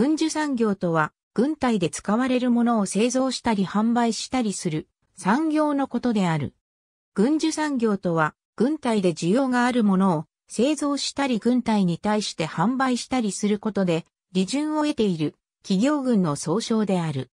軍需産業とは、軍隊で使われるものを製造したり販売したりする産業のことである。軍需産業とは、軍隊で需要があるものを製造したり軍隊に対して販売したりすることで、利潤を得ている企業軍の総称である。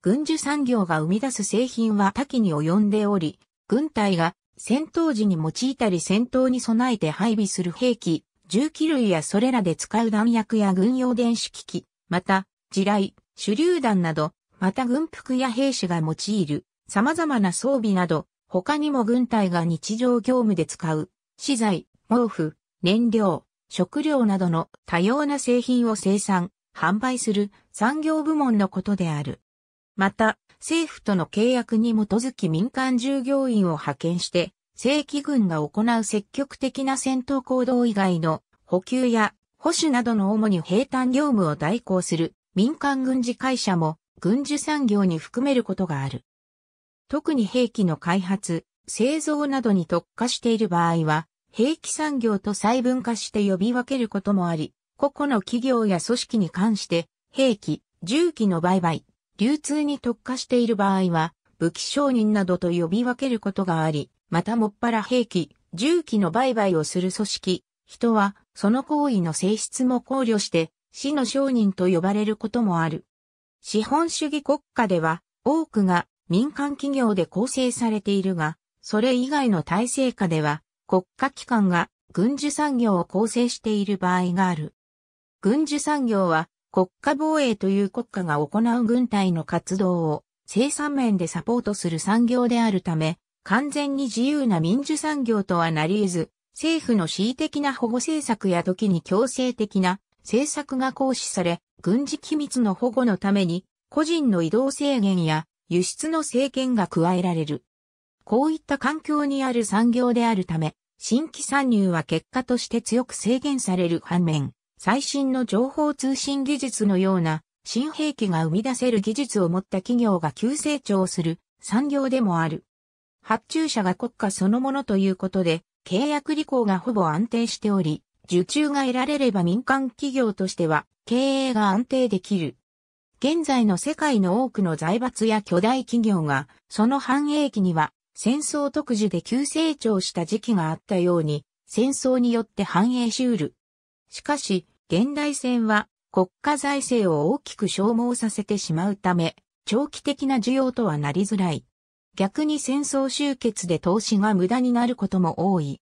軍需産業が生み出す製品は多岐に及んでおり、軍隊が戦闘時に用いたり戦闘に備えて配備する兵器、銃器類やそれらで使う弾薬や軍用電子機器、また、地雷、手榴弾など、また軍服や兵士が用いる様々な装備など、他にも軍隊が日常業務で使う、資材、毛布、燃料、食料などの多様な製品を生産、販売する産業部門のことである。また、政府との契約に基づき民間従業員を派遣して、正規軍が行う積極的な戦闘行動以外の補給や保守などの主に平坦業務を代行する民間軍事会社も軍需産業に含めることがある。特に兵器の開発、製造などに特化している場合は、兵器産業と細分化して呼び分けることもあり、個々の企業や組織に関して、兵器、銃器の売買、流通に特化している場合は、武器商人などと呼び分けることがあり、またもっぱら兵器、銃器の売買をする組織、人は、その行為の性質も考慮して、死の商人と呼ばれることもある。資本主義国家では、多くが民間企業で構成されているが、それ以外の体制下では、国家機関が軍需産業を構成している場合がある。軍需産業は、国家防衛という国家が行う軍隊の活動を生産面でサポートする産業であるため、完全に自由な民主産業とはなり得ず、政府の恣意的な保護政策や時に強制的な政策が行使され、軍事機密の保護のために、個人の移動制限や輸出の制限が加えられる。こういった環境にある産業であるため、新規参入は結果として強く制限される反面、最新の情報通信技術のような新兵器が生み出せる技術を持った企業が急成長する産業でもある。発注者が国家そのものということで、契約履行がほぼ安定しており、受注が得られれば民間企業としては経営が安定できる。現在の世界の多くの財閥や巨大企業が、その繁栄期には戦争特需で急成長した時期があったように、戦争によって繁栄しうる。しかし、現代戦は国家財政を大きく消耗させてしまうため、長期的な需要とはなりづらい。逆に戦争終結で投資が無駄になることも多い。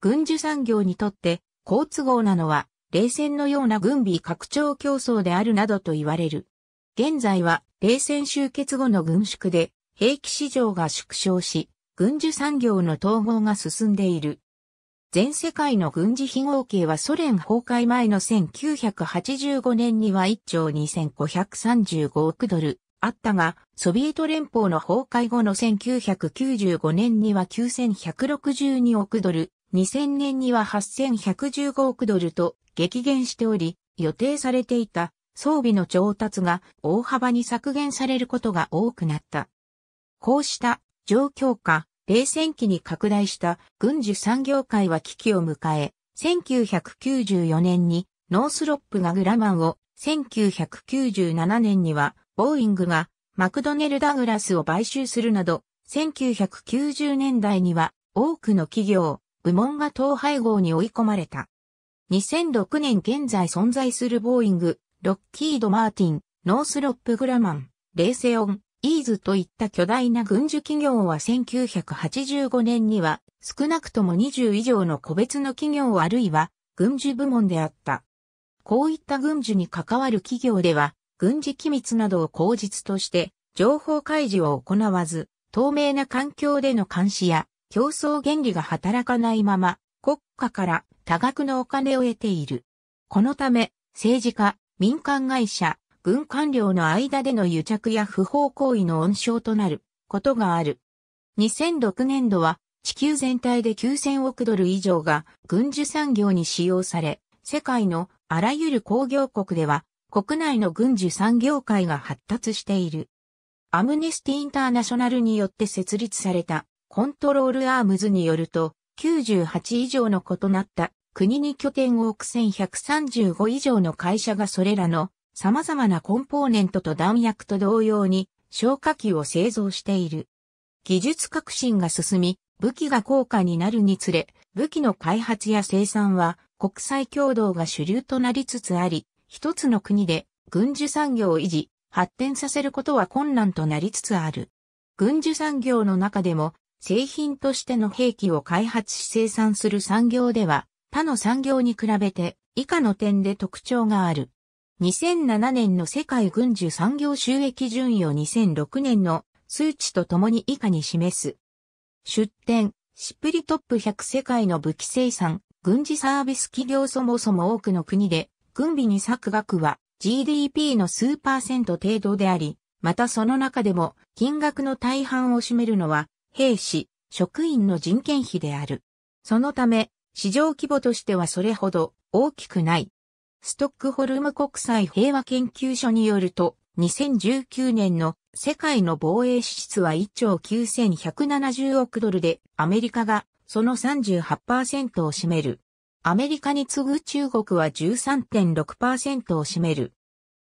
軍需産業にとって好都合なのは冷戦のような軍備拡張競争であるなどと言われる。現在は冷戦終結後の軍縮で兵器市場が縮小し、軍需産業の統合が進んでいる。全世界の軍事費合計はソ連崩壊前の1985年には1兆2535億ドル、あったが、ソビエト連邦の崩壊後の1995年には9162億ドル、2000年には8115億ドルと激減しており、予定されていた装備の調達が大幅に削減されることが多くなった。こうした状況下、冷戦期に拡大した軍需産業界は危機を迎え、1994年にノースロップがグラマンを1997年にはボーイングがマクドネル・ダグラスを買収するなど、1990年代には多くの企業、部門が統廃合に追い込まれた。2006年現在存在するボーイング、ロッキード・マーティン、ノースロップ・グラマン、レーセオン、イーズといった巨大な軍需企業は1985年には少なくとも20以上の個別の企業あるいは軍需部門であった。こういった軍需に関わる企業では軍事機密などを口実として、情報開示を行わず、透明な環境での監視や競争原理が働かないまま、国家から多額のお金を得ている。このため、政治家、民間会社、軍官僚の間での癒着や不法行為の温床となることがある。2006年度は地球全体で9000億ドル以上が軍需産業に使用され、世界のあらゆる工業国では国内の軍需産業界が発達している。アムネスティ・インターナショナルによって設立されたコントロール・アームズによると、98以上の異なった国に拠点を置く1135以上の会社がそれらの様々なコンポーネントと弾薬と同様に消火器を製造している。技術革新が進み、武器が高価になるにつれ、武器の開発や生産は国際共同が主流となりつつあり、一つの国で軍需産業を維持、発展させることは困難となりつつある。軍需産業の中でも、製品としての兵器を開発し生産する産業では、他の産業に比べて以下の点で特徴がある。2007年の世界軍需産業収益順位を2006年の数値とともに以下に示す。出展、シプリトップ100世界の武器生産、軍事サービス企業そもそも多くの国で軍備に削額は GDP の数パーセント程度であり、またその中でも金額の大半を占めるのは兵士、職員の人件費である。そのため、市場規模としてはそれほど大きくない。ストックホルム国際平和研究所によると、2019年の世界の防衛支出は1兆9170億ドルで、アメリカがその38%を占める。アメリカに次ぐ中国は13.6%を占める。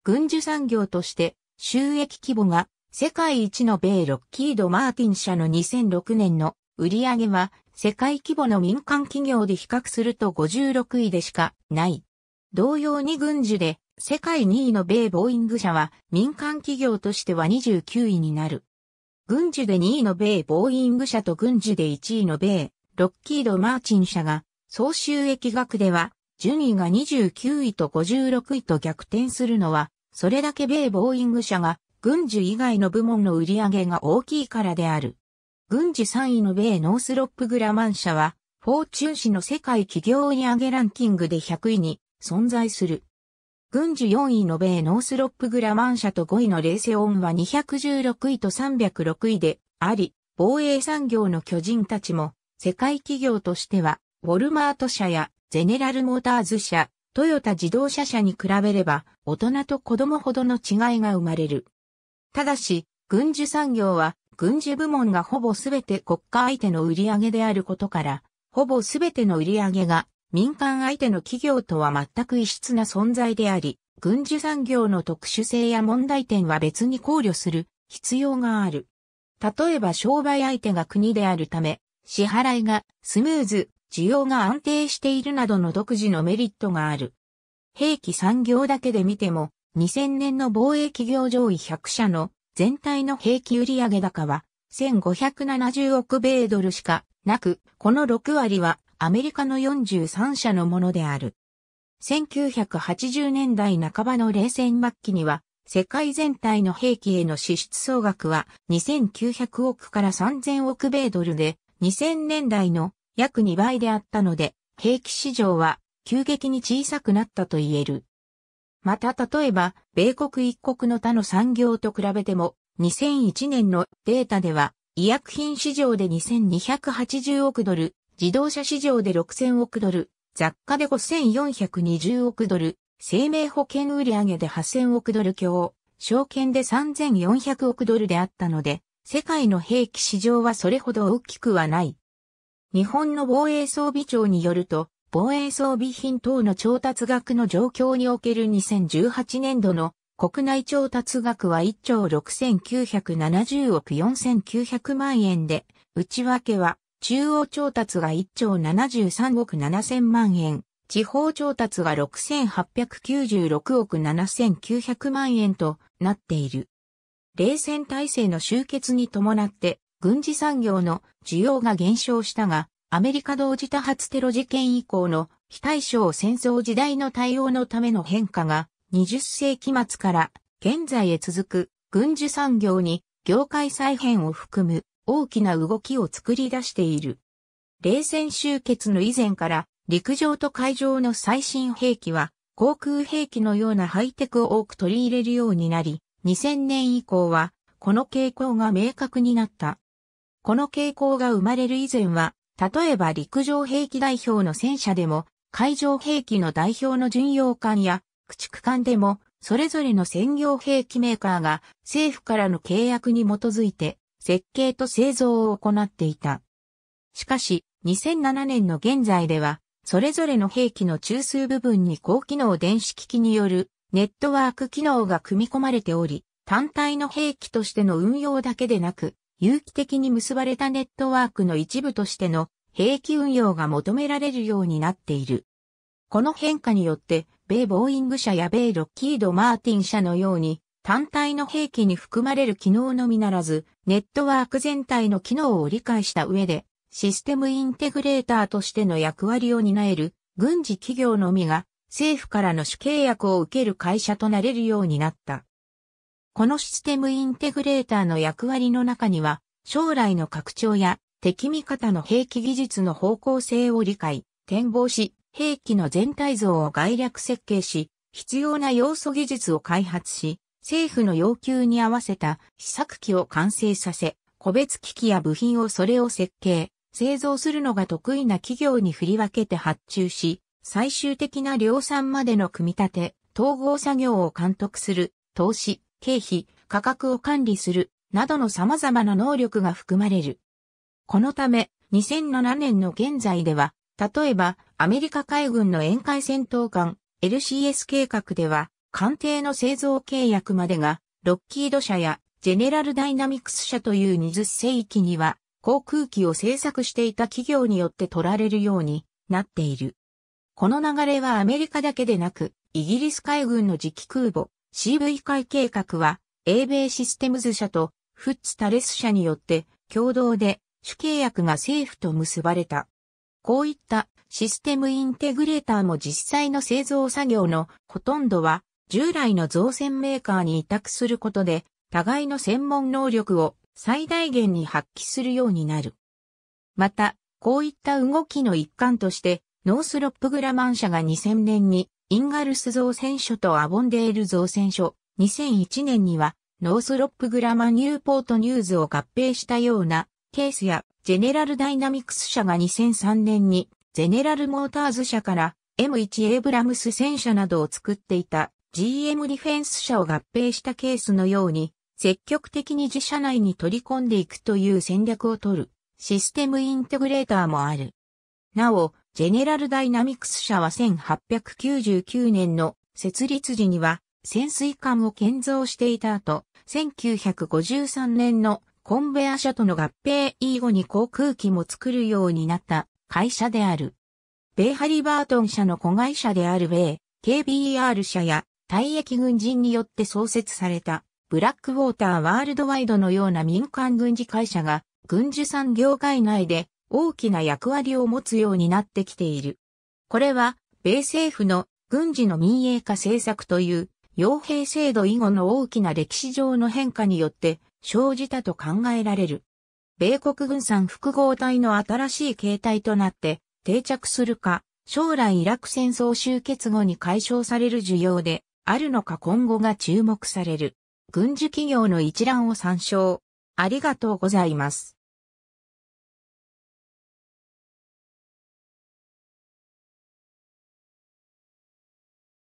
軍需産業として収益規模が世界一の米ロッキード・マーティン社の2006年の売上は世界規模の民間企業で比較すると56位でしかない。同様に軍需で世界2位の米ボーイング社は民間企業としては29位になる。軍需で2位の米ボーイング社と軍需で1位の米ロッキード・マーティン社が総収益額では、順位が29位と56位と逆転するのは、それだけ米ボーイング社が、軍需以外の部門の売り上げが大きいからである。軍事3位の米ノースロップグラマン社は、フォーチュン氏の世界企業売上ランキングで100位に存在する。軍事4位の米ノースロップグラマン社と5位のレーセオンは216位と306位であり、防衛産業の巨人たちも世界企業としてはウォルマート社やゼネラルモーターズ社、トヨタ自動車社に比べれば大人と子供ほどの違いが生まれる。ただし、軍需産業は軍需部門がほぼすべて国家相手の売り上げであることから、ほぼすべての売り上げが民間相手の企業とは全く異質な存在であり、軍需産業の特殊性や問題点は別に考慮する必要がある。例えば商売相手が国であるため、支払いがスムーズ、需要が安定しているなどの独自のメリットがある。兵器産業だけで見ても、2000年の防衛企業上位100社の全体の兵器売上高は1570億米ドルしかなく、この6割はアメリカの43社のものである。1980年代半ばの冷戦末期には、世界全体の兵器への支出総額は2900億から3000億米ドルで、2000年代の約2倍であったので、兵器市場は急激に小さくなったと言える。また例えば、米国一国の他の産業と比べても、2001年のデータでは、医薬品市場で2280億ドル、自動車市場で6000億ドル、雑貨で5420億ドル、生命保険売上で8000億ドル強、証券で3400億ドルであったので、世界の兵器市場はそれほど大きくはない。日本の防衛装備庁によると、防衛装備品等の調達額の状況における2018年度の国内調達額は1兆6970億4900万円で、内訳は中央調達が1兆73億7000万円、地方調達が6896億7900万円となっている。冷戦体制の終結に伴って軍事産業の需要が減少したが、アメリカ同時多発テロ事件以降の非対称戦争時代の対応のための変化が20世紀末から現在へ続く軍需産業に業界再編を含む大きな動きを作り出している。冷戦終結の以前から陸上と海上の最新兵器は航空兵器のようなハイテクを多く取り入れるようになり、2000年以降はこの傾向が明確になった。この傾向が生まれる以前は、例えば陸上兵器代表の戦車でも、海上兵器の代表の巡洋艦や駆逐艦でも、それぞれの専業兵器メーカーが政府からの契約に基づいて設計と製造を行っていた。しかし、2007年の現在では、それぞれの兵器の中枢部分に高機能電子機器によるネットワーク機能が組み込まれており、単体の兵器としての運用だけでなく、有機的に結ばれたネットワークの一部としての兵器運用が求められるようになっている。この変化によって、米ボーイング社や米ロッキード・マーティン社のように、単体の兵器に含まれる機能のみならず、ネットワーク全体の機能を理解した上で、システムインテグレーターとしての役割を担える軍事企業のみが政府からの主契約を受ける会社となれるようになった。このシステムインテグレーターの役割の中には、将来の拡張や敵味方の兵器技術の方向性を理解、展望し、兵器の全体像を概略設計し、必要な要素技術を開発し、政府の要求に合わせた試作機を完成させ、個別機器や部品をそれを設計、製造するのが得意な企業に振り分けて発注し、最終的な量産までの組み立て、統合作業を監督する、投資、経費、価格を管理する、などの様々な能力が含まれる。このため、2007年の現在では、例えば、アメリカ海軍の沿海戦闘艦、LCS 計画では、艦艇の製造契約までが、ロッキード社やジェネラルダイナミクス社という20世紀には、航空機を製作していた企業によって取られるようになっている。この流れはアメリカだけでなく、イギリス海軍の次期空母、CV 会計画は、英米システムズ社とフッツタレス社によって共同で主契約が政府と結ばれた。こういったシステムインテグレーターも実際の製造作業のほとんどは従来の造船メーカーに委託することで互いの専門能力を最大限に発揮するようになる。また、こういった動きの一環としてノースロップグラマン社が2000年にインガルス造船所とアボンデール造船所、2001年には、ノースロップグラマニューポートニューズを合併したようなケースや、ジェネラルダイナミクス社が2003年に、ゼネラルモーターズ社から M1 エイブラムス戦車などを作っていた GM ディフェンス社を合併したケースのように、積極的に自社内に取り込んでいくという戦略を取るシステムインテグレーターもある。なお、ジェネラルダイナミクス社は1899年の設立時には潜水艦を建造していた後、1953年のコンベア社との合併以後に航空機も作るようになった会社である。米ハリバートン社の子会社である米 KBR 社や退役軍人によって創設されたブラックウォーターワールドワイドのような民間軍事会社が軍需産業界内で大きな役割を持つようになってきている。これは、米政府の軍事の民営化政策という、傭兵制度以後の大きな歴史上の変化によって生じたと考えられる。米国軍産複合体の新しい形態となって定着するか、将来イラク戦争終結後に解消される需要であるのか今後が注目される。軍事企業の一覧を参照。ありがとうございます。